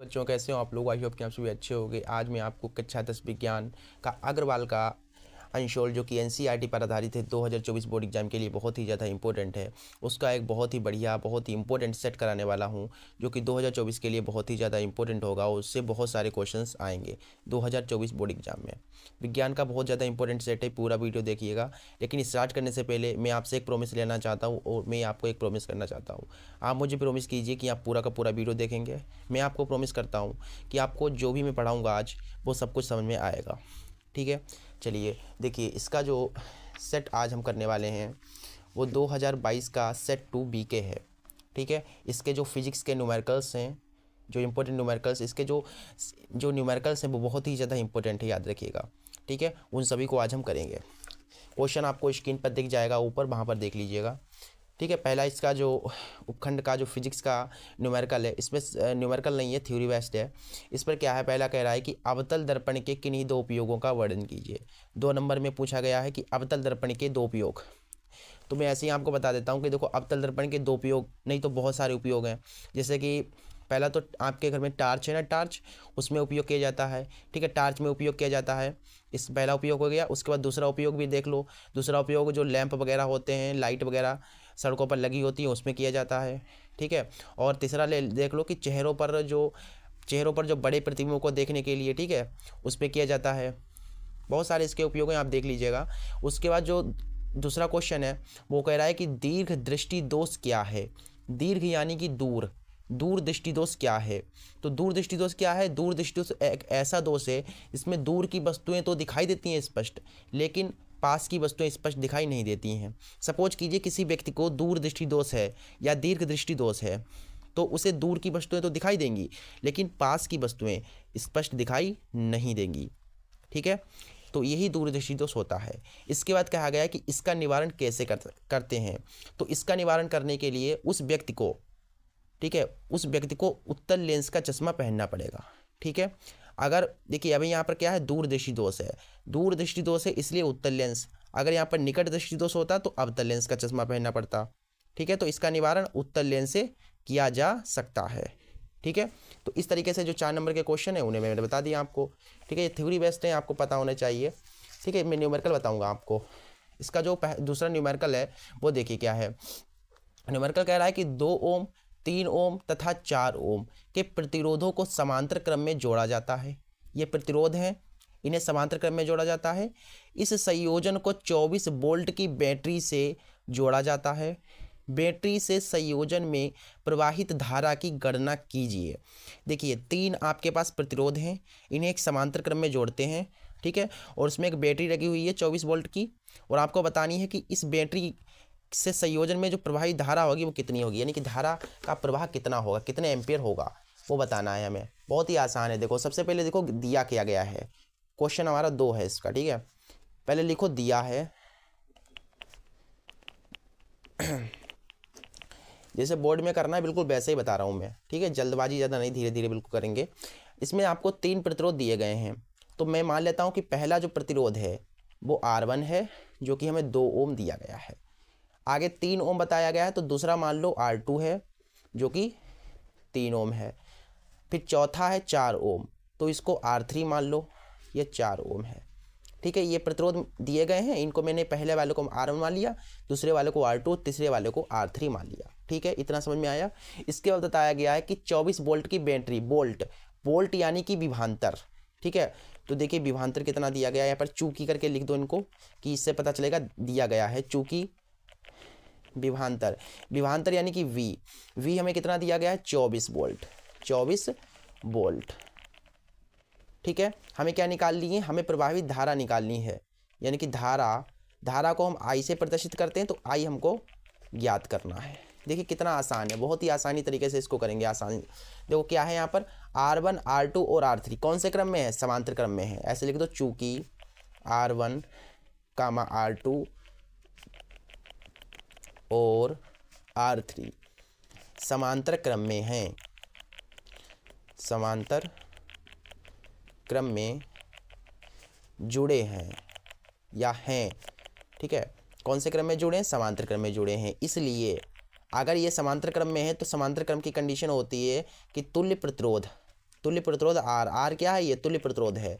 बच्चों कैसे हो आप लोग आई होप कि आप सभी अच्छे हो आज मैं आपको कक्षा दस विज्ञान का अग्रवाल का अनशोल जो कि एन e पर आधारित है दो बोर्ड एग्ज़ाम के लिए बहुत ही ज़्यादा इंपॉर्टेंट है उसका एक बहुत ही बढ़िया बहुत ही इंपॉर्टेंट सेट कराने वाला हूँ जो कि 2024 के लिए बहुत ही ज़्यादा इंपॉर्टेंट होगा उससे बहुत सारे क्वेश्चंस आएंगे 2024 बोर्ड एग्जाम में विज्ञान का बहुत ज़्यादा इंपॉर्टेंट सेट है पूरा वीडियो देखिएगा लेकिन स्टार्ट करने से पहले मैं आपसे एक प्रोमिस लेना चाहता हूँ और मैं आपको एक प्रोमिस करना चाहता हूँ आप मुझे प्रोमिस कीजिए कि आप पूरा का पूरा वीडियो देखेंगे मैं आपको प्रोमिस करता हूँ कि आपको जो भी मैं पढ़ाऊँगा आज वो सब कुछ समझ में आएगा ठीक है चलिए देखिए इसका जो सेट आज हम करने वाले हैं वो 2022 का सेट टू बी के है ठीक है इसके जो फिजिक्स के न्यूमेरिकल्स हैं जो इम्पोर्टेंट न्यूमेरिकल्स इसके जो जो न्यूमेरिकल्स हैं वो बहुत ही ज़्यादा इंपॉर्टेंट है याद रखिएगा ठीक है उन सभी को आज हम करेंगे क्वेश्चन आपको स्क्रीन पर दिख जाएगा ऊपर वहाँ पर देख लीजिएगा ठीक है पहला इसका जो उपखंड का जो फिजिक्स का न्यूमेरिकल है इसमें न्यूमेरिकल नहीं है थ्योरी बेस्ड है इस पर क्या है पहला कह रहा है कि अवतल दर्पण के किन्हीं दो उपयोगों का वर्णन कीजिए दो नंबर में पूछा गया है कि अवतल दर्पण के दो उपयोग तो मैं ऐसे ही आपको बता देता हूँ कि देखो अवतल दर्पण के दो उपयोग नहीं तो बहुत सारे उपयोग हैं जैसे कि पहला तो आपके घर में टार्च है ना टार्च उसमें उपयोग किया जाता है ठीक है टार्च में उपयोग किया जाता है इस पहला उपयोग हो गया उसके बाद दूसरा उपयोग भी देख लो दूसरा उपयोग जो लैंप वगैरह होते हैं लाइट वगैरह सड़कों पर लगी होती है उसमें किया जाता है ठीक है और तीसरा ले देख लो कि चेहरों पर जो चेहरों पर जो बड़े प्रतिमाओं को देखने के लिए ठीक है उस पर किया जाता है बहुत सारे इसके उपयोग हैं आप देख लीजिएगा उसके बाद जो दूसरा क्वेश्चन है वो कह रहा है कि दीर्घ दृष्टि दोष क्या है दीर्घ यानी कि दूर दूर दृष्टि दोष क्या है तो दूर दृष्टि दोष क्या है दूर दृष्टि दोष एक ऐसा दोष है इसमें दूर की वस्तुएं तो दिखाई देती हैं स्पष्ट लेकिन पास की वस्तुएं स्पष्ट दिखाई नहीं देती हैं सपोज कीजिए किसी व्यक्ति को दूर दृष्टि दोष है या दीर्घ दृष्टि दोष है तो उसे दूर की वस्तुएं तो दिखाई देंगी लेकिन पास की वस्तुएं स्पष्ट दिखाई नहीं देंगी ठीक है तो यही दूरदृष्टि दोष होता है इसके बाद कहा गया कि इसका निवारण कैसे कर, करते हैं तो इसका निवारण करने के लिए उस व्यक्ति को ठीक है उस व्यक्ति को उत्तर लेंस का चश्मा पहनना पड़ेगा ठीक है अगर देखिए अभी यहाँ पर क्या है दूरदृष्टि दोष है दूरदृष्टि दोष है इसलिए उत्तर लेंस अगर यहाँ पर निकट दृष्टि दोष होता तो अवतल लेंस का चश्मा पहनना पड़ता ठीक है तो इसका निवारण उत्तर लेंस से किया जा सकता है ठीक है तो इस तरीके से जो चार नंबर के क्वेश्चन है उन्हें मैंने बता दिया आपको ठीक है ये थ्योरी बेस्ड है आपको पता होना चाहिए ठीक है मैं न्यूमेरिकल बताऊँगा आपको इसका जो दूसरा न्यूमेरिकल है वो देखिए क्या है न्यूमेरिकल कह रहा है कि दो ओम तीन ओम तथा चार ओम के प्रतिरोधों को समांतर क्रम में जोड़ा जाता है ये प्रतिरोध हैं इन्हें समांतर क्रम में जोड़ा जाता है इस संयोजन को 24 वोल्ट की बैटरी से जोड़ा जाता है बैटरी से संयोजन में प्रवाहित धारा की गणना कीजिए देखिए तीन आपके पास प्रतिरोध हैं इन्हें एक समांतर क्रम में जोड़ते हैं ठीक है और उसमें एक बैटरी लगी हुई है चौबीस वोल्ट की और आपको बतानी है कि इस बैटरी से संयोजन में जो प्रवाही धारा होगी वो कितनी होगी यानी कि धारा का प्रवाह कितना होगा कितने एम्पियर होगा वो बताना है हमें बहुत ही आसान है देखो सबसे पहले देखो दिया किया गया है क्वेश्चन हमारा दो है इसका ठीक है पहले लिखो दिया है जैसे बोर्ड में करना है बिल्कुल वैसे ही बता रहा हूँ मैं ठीक है जल्दबाजी ज़्यादा नहीं धीरे धीरे बिल्कुल करेंगे इसमें आपको तीन प्रतिरोध दिए गए हैं तो मैं मान लेता हूँ कि पहला जो प्रतिरोध है वो आर वन है जो कि हमें दो ओम दिया गया है आगे तीन ओम बताया गया है तो दूसरा मान लो आर टू है जो कि तीन ओम है फिर चौथा है चार ओम तो इसको आर थ्री मान लो ये चार ओम है ठीक है ये प्रतिरोध दिए गए हैं इनको मैंने पहले वाले को आर वन मान लिया दूसरे वाले को आर टू तीसरे वाले को आर थ्री मान लिया ठीक है इतना समझ में आया इसके बाद बताया गया है कि चौबीस बोल्ट की बैटरी बोल्ट बोल्ट यानी कि विभांतर ठीक है तो देखिए विभांतर कितना दिया गया है यहाँ पर चूकी करके लिख दो इनको कि इससे पता चलेगा दिया गया है चूकी विभांतर विभांतर यानी कि वी वी हमें कितना दिया गया है चौबीस बोल्ट चौबीस बोल्ट ठीक है हमें क्या निकालनी है हमें प्रभावित धारा निकालनी है यानी कि धारा धारा को हम आई से प्रदर्शित करते हैं तो आई हमको ज्ञात करना है देखिए कितना आसान है बहुत ही आसानी तरीके से इसको करेंगे आसान देखो क्या है यहाँ पर आर वन आर टू और आर थ्री कौन से क्रम में है समांतर क्रम में है ऐसे लिख दो चूँकि R one comma R two और आर थ्री समांतर क्रम में हैं समांतर क्रम में जुड़े हैं या हैं ठीक है कौन से क्रम में जुड़े हैं समांतर क्रम में जुड़े हैं इसलिए अगर ये समांतर क्रम में है तो समांतर क्रम की कंडीशन होती है कि तुल्य प्रतिरोध तुल्य प्रतिरोध आर आर क्या है ये तुल्य प्रतिरोध है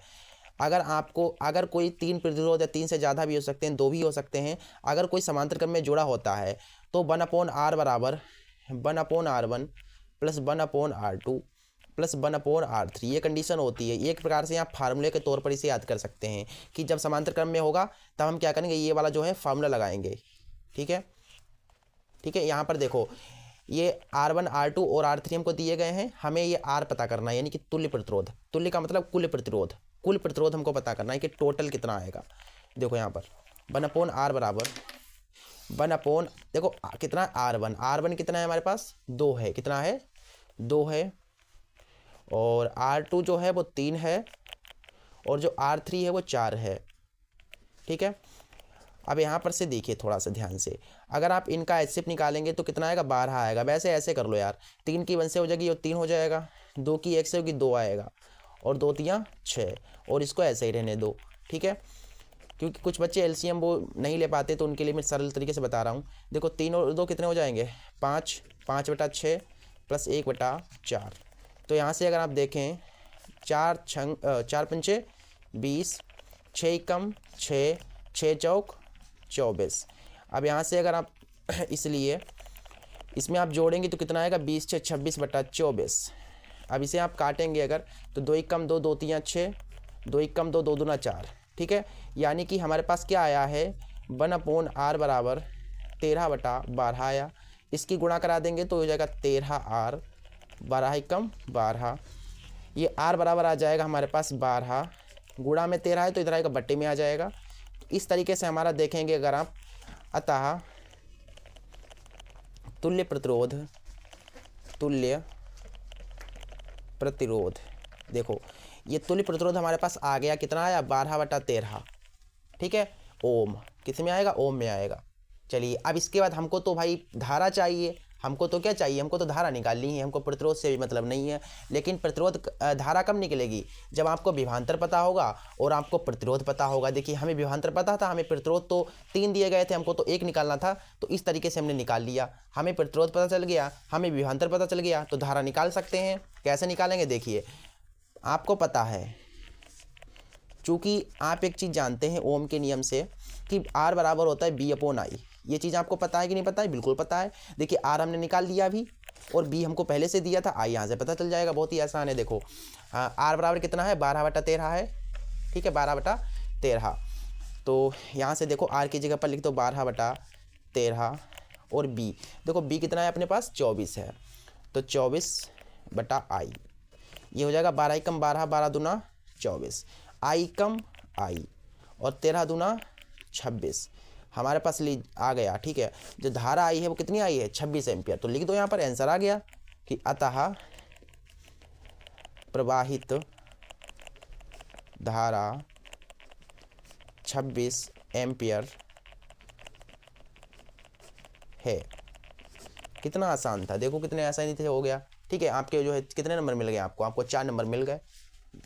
अगर आपको अगर कोई तीन प्रतिरोध या तीन से ज़्यादा भी हो सकते हैं दो भी हो सकते हैं अगर कोई समांतर क्रम में जुड़ा होता है तो वन अपोन आर बराबर one upon R one plus one upon R two plus one upon R three ये कंडीशन होती है एक प्रकार से आप फार्मूले के तौर पर इसे याद कर सकते हैं कि जब समांतर क्रम में होगा तब हम क्या करेंगे ये वाला जो है फार्मूला लगाएंगे ठीक है ठीक है यहाँ पर देखो ये आर वन आर टू और आर थ्री हमको दिए गए हैं हमें ये आर पता करना है यानी कि तुल्य प्रतिरोध तुल्य का मतलब कुल प्रतिरोध कुल प्रतिरोध हमको पता करना है कि टोटल कितना आएगा देखो यहाँ पर वन अपोन आर बराबर वन अपोन देखो कितना आर वन आर वन कितना है हमारे पास दो है कितना है दो है और आर टू जो है वो तीन है और जो आर थ्री है वो चार है ठीक है अब यहाँ पर से देखिए थोड़ा सा ध्यान से अगर आप इनका एचसीएफ निकालेंगे तो कितना आएगा बारह आएगा वैसे ऐसे कर लो यार तीन की वन से हो जाएगी और तीन हो जाएगा दो की एक से होगी दो आएगा और दो तियाँ छः और इसको ऐसे ही रहने दो ठीक है क्योंकि कुछ बच्चे एल वो नहीं ले पाते तो उनके लिए मैं सरल तरीके से बता रहा हूँ देखो तीन और दो कितने हो जाएंगे पाँच पाँच बटा छः प्लस एक बटा चार तो यहाँ से अगर आप देखें चार छंग चार पंचे बीस छः कम छः छः चौक चौबीस अब यहाँ से अगर आप इसलिए इसमें आप जोड़ेंगे तो कितना आएगा बीस छः छब्बीस बटा चौबीस अब इसे आप काटेंगे अगर तो दो एक कम दो दो तीन छः दो एक कम दो दो दूना चार ठीक है यानी कि हमारे पास क्या आया है वन अपोन आर बराबर तेरह बटा बारह आया इसकी गुणा करा देंगे तो हो जाएगा तेरह आर बारह एक कम बारह ये आर बराबर आ जाएगा हमारे पास बारह गुणा में तेरह है तो इधर आएगा बट्टे में आ जाएगा इस तरीके से हमारा देखेंगे अगर आप अतः तुल्य प्रतिरोध तुल्य प्रतिरोध देखो ये तुल्य प्रतिरोध हमारे पास आ गया कितना आया बारह बटा तेरह ठीक है ओम किस में आएगा ओम में आएगा चलिए अब इसके बाद हमको तो भाई धारा चाहिए हमको तो क्या चाहिए हमको तो धारा निकालनी है हमको प्रतिरोध से भी मतलब नहीं है लेकिन प्रतिरोध धारा कब निकलेगी जब आपको विभांतर पता होगा और आपको प्रतिरोध पता होगा देखिए हमें विभांतर पता था हमें प्रतिरोध तो तीन दिए गए थे हमको तो एक निकालना था तो इस तरीके से हमने निकाल लिया हमें प्रतिरोध पता चल गया हमें विभांतर पता चल गया तो धारा निकाल सकते हैं कैसे निकालेंगे देखिए आपको पता है चूँकि आप एक चीज़ जानते हैं ओम के नियम से कि आर बराबर होता है बी अपोन आई ये चीज़ आपको पता है कि नहीं पता है बिल्कुल पता है देखिए आर हमने निकाल लिया अभी और बी हमको पहले से दिया था आई यहाँ से पता चल जाएगा बहुत ही आसान है देखो हाँ आर बराबर कितना है बारह बटा तेरह है ठीक है बारह बटा तेरह तो यहाँ से देखो आर की जगह पर लिख दो बारह बटा तेरह और बी देखो बी कितना है अपने पास चौबीस है तो चौबीस बटा आई ये हो जाएगा बारह कम बारह बारह दूना चौबीस आई कम आई और तेरह दूना छब्बीस हमारे पास ली आ गया ठीक है जो धारा आई है वो कितनी आई है छब्बीस एम्पियर तो लिख दो यहाँ पर आंसर आ गया कि अतः प्रवाहित धारा छब्बीस एम्पियर है कितना आसान था देखो कितने आसानी से हो गया ठीक है आपके जो है कितने नंबर मिल गए आपको आपको चार नंबर मिल गए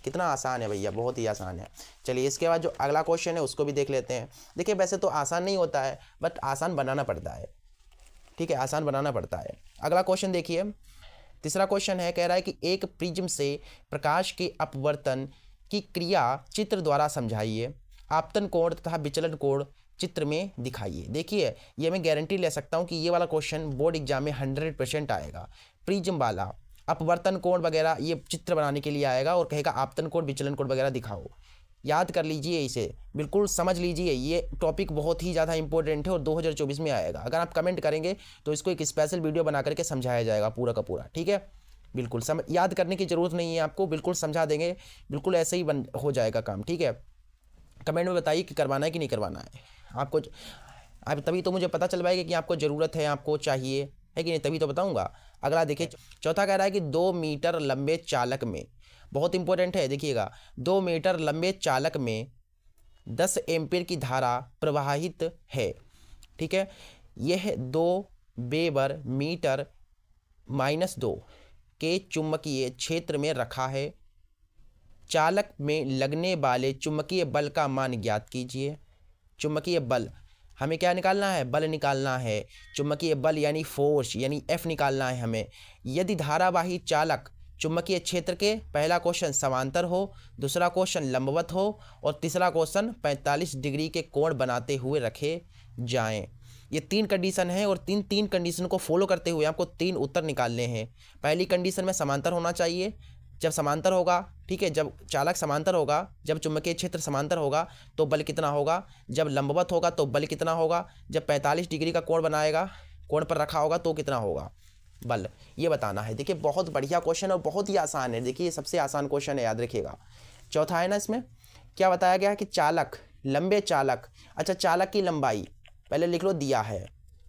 कितना आसान है भैया बहुत ही आसान है चलिए इसके बाद जो अगला क्वेश्चन है उसको भी देख लेते हैं देखिए वैसे तो आसान नहीं होता है बट आसान बनाना पड़ता है ठीक है आसान बनाना पड़ता है अगला क्वेश्चन देखिए तीसरा क्वेश्चन है कह रहा है कि एक प्रिज्म से प्रकाश के अपवर्तन की क्रिया चित्र द्वारा समझाइए आपतन कोण तथा विचलन कोण चित्र में दिखाइए देखिए ये मैं गारंटी ले सकता हूँ कि ये वाला क्वेश्चन बोर्ड एग्जाम में हंड्रेड परसेंट आएगा प्रिज्म वाला अपवर्तन कोण वगैरह ये चित्र बनाने के लिए आएगा और कहेगा आपतन कोण विचलन कोण वगैरह दिखाओ याद कर लीजिए इसे बिल्कुल समझ लीजिए ये टॉपिक बहुत ही ज़्यादा इंपॉर्टेंट है और 2024 में आएगा अगर आप कमेंट करेंगे तो इसको एक स्पेशल वीडियो बना करके समझाया जाएगा पूरा का पूरा ठीक है बिल्कुल समझ याद करने की ज़रूरत नहीं है आपको बिल्कुल समझा देंगे बिल्कुल ऐसे ही बन हो जाएगा काम ठीक है कमेंट में बताइए कि करवाना है कि नहीं करवाना है आपको आप तभी तो मुझे पता चल पाएगा कि आपको ज़रूरत है आपको चाहिए है कि नहीं तभी तो बताऊँगा अगला देखिए चौथा कह रहा है कि दो मीटर लंबे चालक में बहुत इंपॉर्टेंट है देखिएगा दो मीटर लंबे चालक में दस एम्पियर की धारा प्रवाहित है ठीक है यह दो बेबर मीटर माइनस दो के चुंबकीय क्षेत्र में रखा है चालक में लगने वाले चुंबकीय बल का मान ज्ञात कीजिए चुंबकीय बल हमें क्या निकालना है बल निकालना है चुम्बकीय बल यानी फोर्स यानी एफ निकालना है हमें यदि धारावाही चालक चुम्बकीय क्षेत्र के पहला क्वेश्चन समांतर हो दूसरा क्वेश्चन लंबवत हो और तीसरा क्वेश्चन 45 डिग्री के कोण बनाते हुए रखे जाएं ये तीन कंडीशन है और तीन तीन कंडीशन को फॉलो करते हुए आपको तीन उत्तर निकालने हैं पहली कंडीशन में समांतर होना चाहिए जब समांतर होगा ठीक है जब चालक समांतर होगा जब चुंबकीय क्षेत्र समांतर होगा तो बल कितना होगा जब लंबवत होगा तो बल कितना होगा जब 45 डिग्री का कोण बनाएगा कोण पर रखा होगा तो कितना होगा बल ये बताना है देखिए बहुत बढ़िया क्वेश्चन और बहुत ही आसान है देखिए सबसे आसान क्वेश्चन है याद रखिएगा चौथा है ना इसमें क्या बताया गया है कि चालक लंबे चालक अच्छा चालक की लंबाई पहले लिख लो दिया है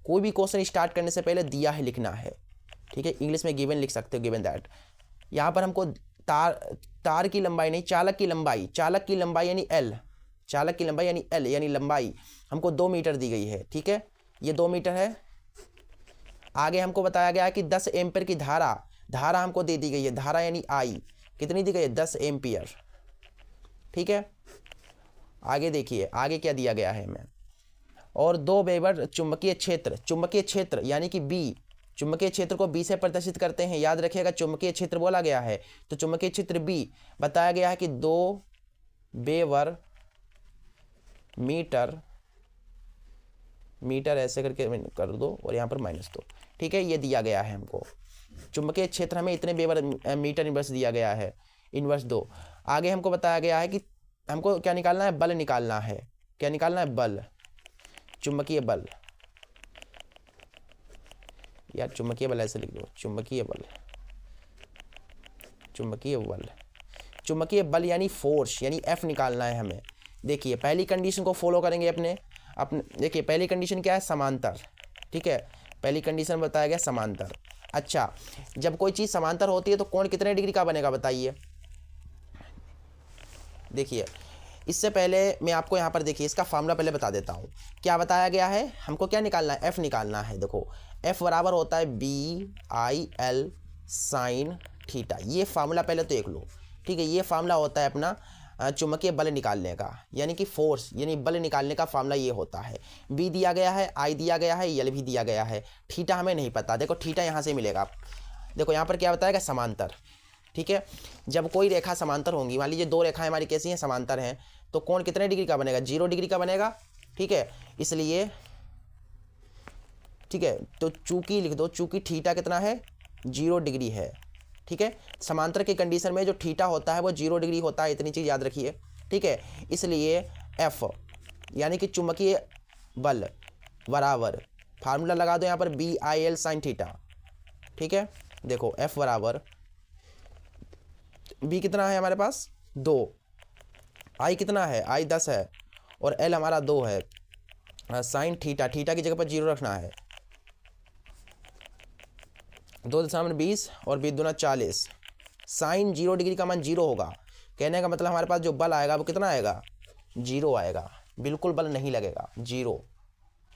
कोई भी क्वेश्चन स्टार्ट करने से पहले दिया है लिखना है ठीक है इंग्लिश में गिवन लिख सकते हो गिवन दैट यहाँ पर हमको तार तार की लंबाई नहीं चालक की लंबाई चालक की लंबाई यानी एल चालक की लंबाई यानी एल यानी लंबाई हमको दो मीटर दी गई है ठीक है ये दो मीटर है आगे हमको बताया गया है कि दस एम्पियर की धारा धारा हमको दे दी गई है धारा यानी आई कितनी दी गई है दस एम्पियर ठीक है आगे देखिए आगे क्या दिया गया है हमें और दो बेबर चुंबकीय क्षेत्र चुंबकीय क्षेत्र यानी कि बी चुंबकीय क्षेत्र को बी से प्रदर्शित करते हैं याद रखिएगा चुंबकीय क्षेत्र बोला गया है तो चुंबकीय क्षेत्र बी बताया गया है कि दो बेवर मीटर मीटर ऐसे करके कर दो और यहाँ पर माइनस दो ठीक है ये दिया गया है हमको चुंबकीय क्षेत्र हमें इतने बेवर मीटर इन्वर्स दिया गया है इन्वर्स दो आगे हमको बताया गया है कि हमको क्या निकालना है बल निकालना है क्या निकालना है बल चुंबकीय बल या चुंबकीय बल ऐसे लिख दो चुंबकीय बल चुंबकीय बल चुंबकीय बल यानी फोर्स यानी एफ निकालना है हमें देखिए पहली कंडीशन को फॉलो करेंगे अपने अपने देखिए पहली कंडीशन क्या है समांतर ठीक है पहली कंडीशन बताया गया समांतर अच्छा जब कोई चीज़ समांतर होती है तो कोण कितने डिग्री का बनेगा बताइए देखिए इससे पहले मैं आपको यहाँ पर देखिए इसका फार्मूला पहले बता देता हूँ क्या बताया गया है हमको क्या निकालना है एफ़ निकालना है देखो एफ बराबर होता है B I L sine theta ये फार्मूला पहले तो एक लो ठीक है ये फार्मूला होता है अपना चुमकीय बल निकालने का यानी कि फोर्स यानी बल निकालने का फार्मूला ये होता है बी दिया गया है आई दिया गया है यल भी दिया गया है ठीटा हमें नहीं पता देखो ठीटा यहाँ से मिलेगा देखो यहाँ पर क्या बताएगा समांतर ठीक है जब कोई रेखा समांतर होंगी मान लीजिए दो रेखाएं हमारी कैसी हैं समांतर हैं तो कौन कितने डिग्री का बनेगा जीरो डिग्री का बनेगा ठीक है इसलिए ठीक है तो चूकी लिख दो चूकी ठीटा कितना है जीरो डिग्री है ठीक है समांतर के कंडीशन में जो ठीटा होता है वो जीरो डिग्री होता है इतनी चीज़ याद रखिए ठीक है इसलिए एफ यानी कि चुंबकीय बल बराबर फार्मूला लगा दो यहाँ पर B I L sine theta ठीक है देखो एफ बराबर बी कितना है हमारे पास दो आई कितना है आई दस है और एल हमारा दो है साइन थीटा थीटा की जगह पर जीरो रखना है दो दशमलव बीस और बीस दुना चालीस साइन जीरो डिग्री का मान जीरो होगा कहने का मतलब हमारे पास जो बल आएगा वो कितना आएगा जीरो आएगा बिल्कुल बल नहीं लगेगा जीरो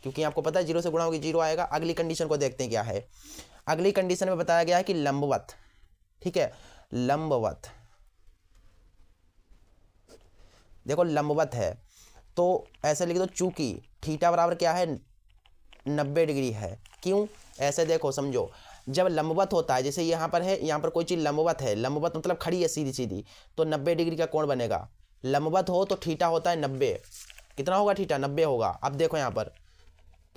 क्योंकि आपको पता है जीरो से गुणा होगी जीरो आएगा अगली कंडीशन को देखते हैं क्या है अगली कंडीशन में बताया गया है कि लंबवत ठीक है लंबवत देखो लंबवत है तो ऐसे लिख दो चूंकि थीटा बराबर क्या है नब्बे डिग्री है क्यों ऐसे देखो समझो जब लंबवत होता है जैसे यहाँ पर है यहाँ पर कोई चीज़ लंबवत है लंबवत मतलब खड़ी है सीधी सीधी तो नब्बे डिग्री का कोण बनेगा लंबवत हो तो ठीठा होता है नब्बे कितना होगा ठीठा नब्बे होगा अब देखो यहाँ पर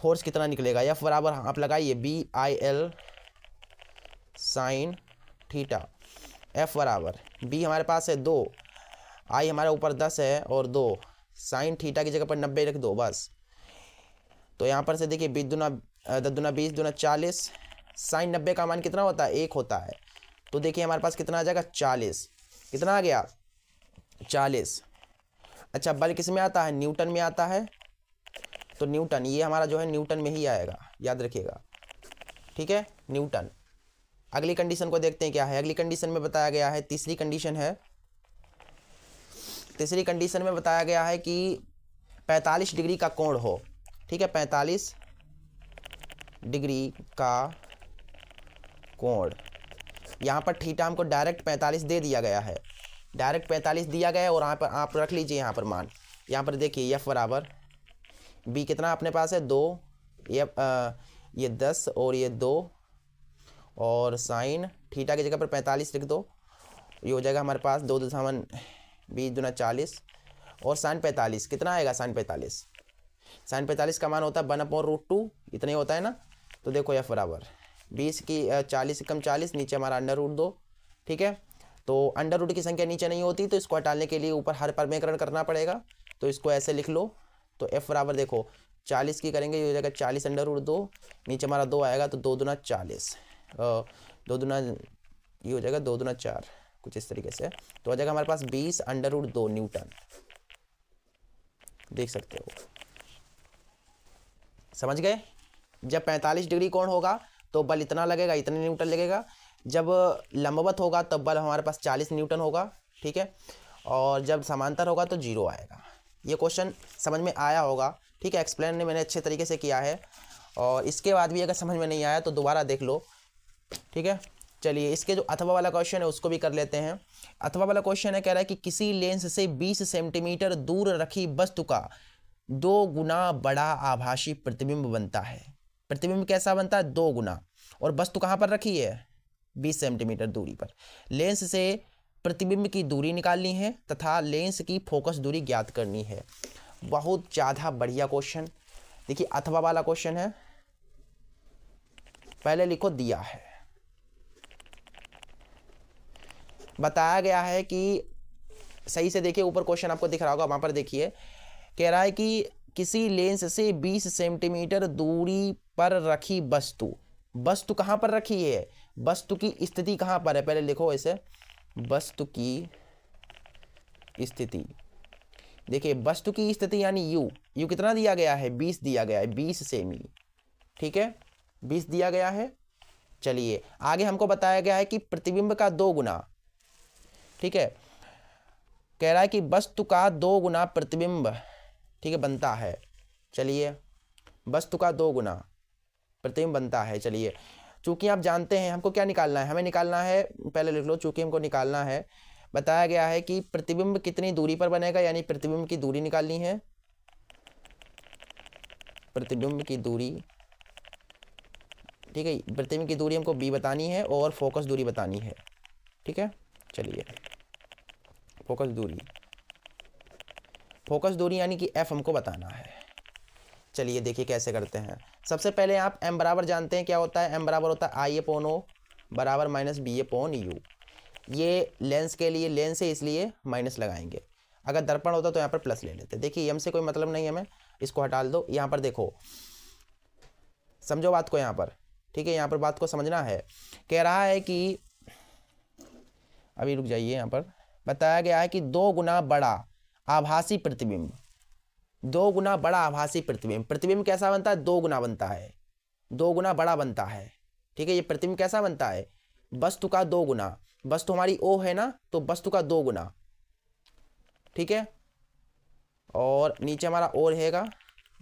फोर्स कितना निकलेगा एफ बराबर आप लगाइए B I L sine theta F बराबर बी हमारे पास है दो आई हमारे ऊपर दस है और दो साइन ठीठा की जगह पर नब्बे रख दो बस तो यहाँ पर से देखिए बीस दुना दस दुना बीस दुना चालीस साइन नब्बे का मान कितना होता है एक होता है तो देखिए हमारे पास कितना आ जाएगा चालीस कितना आ गया चालीस अच्छा बल किस में आता है न्यूटन में आता है तो न्यूटन ये हमारा जो है न्यूटन में ही आएगा याद रखिएगा ठीक है न्यूटन अगली कंडीशन को देखते हैं क्या है अगली कंडीशन में बताया गया है तीसरी कंडीशन है तीसरी कंडीशन में बताया गया है कि 45 डिग्री का कोण हो ठीक है 45 डिग्री का कोण यहाँ पर थीटा हमको डायरेक्ट पैंतालीस दे दिया गया है डायरेक्ट पैंतालीस दिया गया है और यहाँ पर आप रख लीजिए यहाँ पर मान यहाँ पर देखिए यफ बराबर बी कितना अपने पास है दो ये आ, ये दस और ये दो और साइन थीटा की जगह पर पैंतालीस लिख दो ये हो जाएगा हमारे पास दो दशावन बीस दुना चालीस और साइन पैंतालीस कितना आएगा साइन पैंतालीस साइन पैंतालीस का मान होता है वन अपॉन रूट टू इतना ही होता है ना तो देखो यफ बराबर बीस की चालीस कम चालीस नीचे हमारा अंडर रूट दो ठीक है तो अंडर रूट की संख्या नीचे नहीं होती तो इसको हटाने के लिए ऊपर हर परमेकरण करना पड़ेगा तो इसको ऐसे लिख लो तो एफ बराबर देखो चालीस की करेंगे ये हो जाएगा चालीस अंडर रूट दो नीचे हमारा दो आएगा तो दो दुना चालीस दो दुना ये हो जाएगा दो दुना चार कुछ इस तरीके से तो आ जाएगा हमारे पास बीस अंडर रूट दो न्यूटन देख सकते हो समझ गए जब पैंतालीस डिग्री कौन होगा तो बल इतना लगेगा इतने न्यूटन लगेगा जब लंबवत होगा तब बल हमारे पास चालीस न्यूटन होगा ठीक है और जब समांतर होगा तो जीरो आएगा ये क्वेश्चन समझ में आया होगा ठीक है एक्सप्लेन ने मैंने अच्छे तरीके से किया है और इसके बाद भी अगर समझ में नहीं आया तो दोबारा देख लो ठीक है चलिए इसके जो अथवा वाला क्वेश्चन है उसको भी कर लेते हैं अथवा वाला क्वेश्चन है कह रहा है कि किसी लेंस से 20 सेंटीमीटर दूर रखी वस्तु का दो गुना बड़ा आभाषी प्रतिबिंब बनता है प्रतिबिंब कैसा बनता है दो गुना और वस्तु कहाँ पर रखी है बीस सेंटीमीटर दूरी पर लेंस से प्रतिबिंब की दूरी निकालनी है तथा लेंस की फोकस दूरी ज्ञात करनी है बहुत ज़्यादा बढ़िया क्वेश्चन देखिए अथवा वाला क्वेश्चन है पहले लिखो दिया है बताया गया है कि सही से देखिए ऊपर क्वेश्चन आपको दिख रहा होगा वहाँ पर देखिए कह रहा है कि किसी लेंस से 20 सेंटीमीटर दूरी पर रखी वस्तु वस्तु कहाँ पर रखी है वस्तु की स्थिति कहाँ पर है पहले लिखो इसे वस्तु की स्थिति देखिए वस्तु की स्थिति यानी यू यू कितना दिया गया है बीस दिया गया है बीस सेमी ठीक है बीस दिया गया है चलिए आगे हमको बताया गया है कि प्रतिबिंब का दो गुना ठीक है कह रहा है कि वस्तु का दो गुना प्रतिबिंब ठीक है बनता है चलिए वस्तु का दो गुना प्रतिबिंब बनता है चलिए चूँकि आप जानते हैं हमको क्या निकालना है हमें निकालना है पहले लिख लो चूँकि हमको निकालना है बताया गया है कि प्रतिबिंब कितनी दूरी पर बनेगा यानी प्रतिबिंब की दूरी निकालनी है प्रतिबिंब की दूरी ठीक है प्रतिबिंब की दूरी हमको बी बतानी है और फोकस दूरी बतानी है ठीक है चलिए फोकस दूरी फोकस दूरी यानी कि एफ हमको बताना है चलिए देखिए कैसे करते हैं सबसे पहले आप एम बराबर जानते हैं क्या होता है एम बराबर होता है आई ए पोन ओ बराबर minus B upon U ये लेंस के लिए लेंस है इसलिए माइनस लगाएंगे अगर दर्पण होता तो यहाँ पर प्लस ले लेते देखिए एम से कोई मतलब नहीं है हमें इसको हटा दो यहाँ पर देखो समझो बात को यहाँ पर ठीक है यहाँ पर बात को समझना है कह रहा है कि अभी रुक जाइए यहाँ पर बताया गया है कि दो गुना बड़ा आभासी प्रतिबिंब दो गुना बड़ा आभासी प्रतिबिंब प्रतिबिंब कैसा बनता है दो गुना बनता है दो गुना बड़ा बनता है ठीक है ये प्रतिबिंब कैसा बनता है वस्तु का दो गुना वस्तु हमारी ओ है ना तो वस्तु का दो गुना ठीक है और नीचे हमारा ओ रहेगा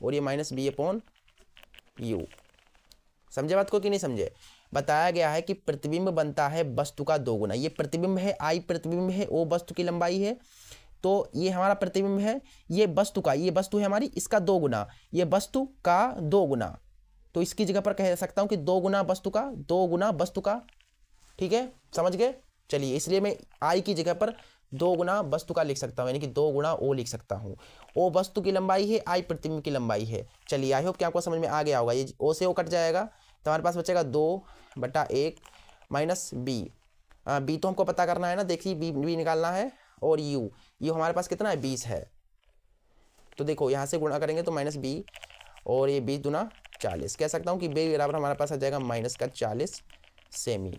और ये माइनस बी अपॉन यू समझे बात को कि नहीं समझे बताया गया है कि प्रतिबिंब बनता है वस्तु का दो गुना ये प्रतिबिंब है आई प्रतिबिंब है ओ वस्तु की लंबाई है तो ये हमारा प्रतिबिंब है ये वस्तु का ये वस्तु है हमारी इसका दो गुना ये वस्तु का दो गुना तो इसकी जगह पर कह सकता हूँ कि दो गुना वस्तु का दो गुना वस्तु का ठीक है समझ गए चलिए इसलिए मैं आई की जगह पर दो गुना वस्तु का लिख सकता हूँ यानी कि दो गुना ओ लिख सकता हूँ ओ वस्तु की लंबाई है आई प्रतिबिंब की लंबाई है चलिए आई होप कि आपको समझ में आ गया होगा ये ओ से ओ कट जाएगा तो हमारे पास बचेगा दो बटा एक माइनस बी बी तो हमको पता करना है ना देखिए बी बी निकालना है और यू ये हमारे पास कितना है बीस है तो देखो यहाँ से गुणा करेंगे तो माइनस बी और ये बीस दुना चालीस कह सकता हूँ कि बे बराबर हमारे पास आ जाएगा माइनस का चालीस सेमी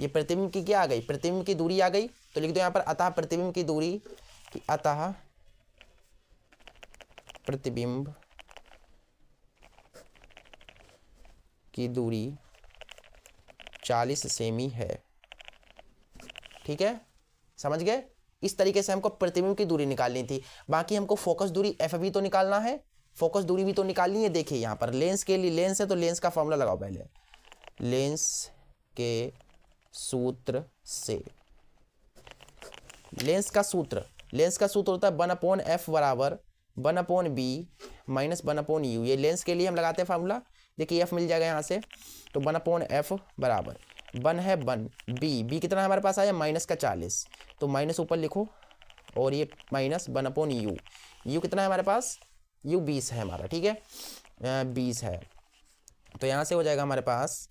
ये प्रतिबिंब की क्या आ गई प्रतिबिंब की दूरी आ गई तो लिख दो यहाँ पर अतः प्रतिबिंब की दूरी कि अतः प्रतिबिंब की दूरी चालीस सेमी है ठीक है समझ गए इस तरीके से हमको प्रतिबिंब की दूरी निकालनी थी बाकी हमको फोकस दूरी एफ भी तो निकालना है फोकस दूरी भी तो निकालनी है देखिए यहाँ पर लेंस के लिए लेंस है तो लेंस का फॉर्मूला लगाओ पहले लेंस के सूत्र से लेंस का सूत्र लेंस का सूत्र होता है वन अपोन एफ बराबर one upon B minus one upon U ये लेंस के लिए हम लगाते हैं फार्मूला देखिए एफ मिल जाएगा यहाँ से तो वन अपोन एफ बराबर वन है वन बी बी कितना हमारे पास आया माइनस का चालीस तो माइनस ऊपर लिखो और ये minus one upon U U कितना है हमारे पास यू बीस है हमारा ठीक है बीस है तो यहाँ से हो जाएगा हमारे पास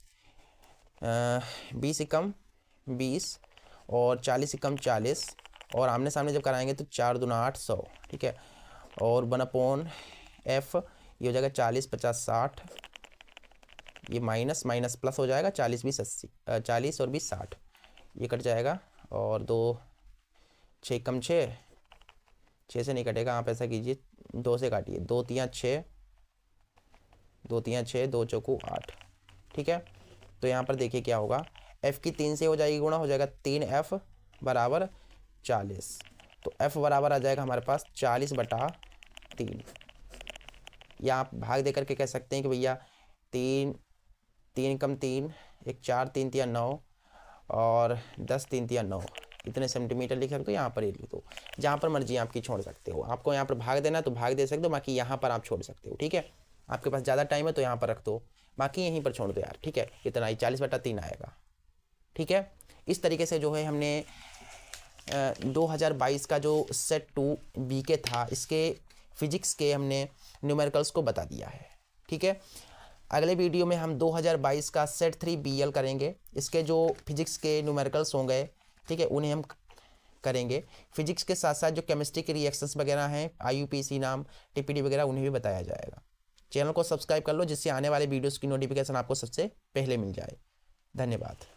बीस इक्म बीस और चालीस इक्म चालीस और आमने सामने जब कराएंगे तो चार दुना आठ सौ ठीक है और वन अपोन एफ ये हो जाएगा चालीस पचास साठ ये माइनस माइनस प्लस हो जाएगा चालीस बीस अस्सी चालीस और बीस साठ ये कट जाएगा और दो छः कम छः छः से नहीं कटेगा आप ऐसा कीजिए दो से काटिए दो तियाँ छः दो तियाँ छः दो चौकू आठ ठीक है तो यहाँ पर देखिए क्या होगा एफ़ की तीन से हो जाएगी गुणा हो जाएगा तीन एफ बराबर चालीस तो एफ़ बराबर आ जाएगा हमारे पास चालीस बटा तीन या आप भाग दे करके कह सकते हैं कि भैया तीन तीन कम तीन एक चार तीन तिया नौ और दस तीन तिया नौ इतने सेंटीमीटर लिखे तो यहाँ पर ही दो जहाँ पर मर्जी आपकी छोड़ सकते हो आपको यहाँ पर भाग देना तो भाग दे सकते हो बाकी यहाँ पर आप छोड़ सकते हो ठीक है आपके पास ज़्यादा टाइम है तो यहाँ पर रख दो बाकी यहीं पर छोड़ दो यार ठीक है इतना तो ही चालीस बटा तीन आएगा ठीक है इस तरीके से जो है हमने आ, 2022 का जो सेट टू बी के था इसके फिजिक्स के हमने न्यूमेरिकल्स को बता दिया है ठीक है अगले वीडियो में हम 2022 का सेट थ्री बी एल करेंगे इसके जो फिजिक्स के न्यूमेरिकल्स होंगे ठीक है उन्हें हम करेंगे फिजिक्स के साथ साथ जो केमिस्ट्री के रिएक्शंस वगैरह हैं आई नाम टी वगैरह उन्हें भी बताया जाएगा चैनल को सब्सक्राइब कर लो जिससे आने वाले वीडियोज़ की नोटिफिकेशन आपको सबसे पहले मिल जाए धन्यवाद